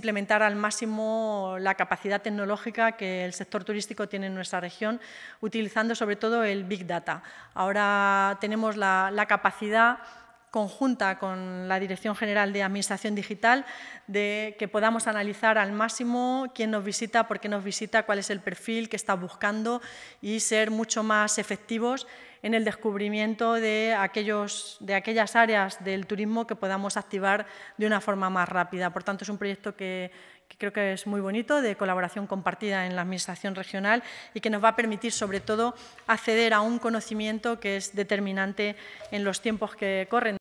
implementar al máximo la capacidad tecnológica que el sector turístico tiene en nuestra región, utilizando sobre todo el Big Data. Ahora tenemos la, capacidad conjunta con la Dirección General de Administración Digital, de que podamos analizar al máximo quién nos visita, por qué nos visita, cuál es el perfil que está buscando y ser mucho más efectivos en el descubrimiento de, aquellos, de aquellas áreas del turismo que podamos activar de una forma más rápida. Por tanto, es un proyecto que creo que es muy bonito, de colaboración compartida en la Administración regional y que nos va a permitir, sobre todo, acceder a un conocimiento que es determinante en los tiempos que corren.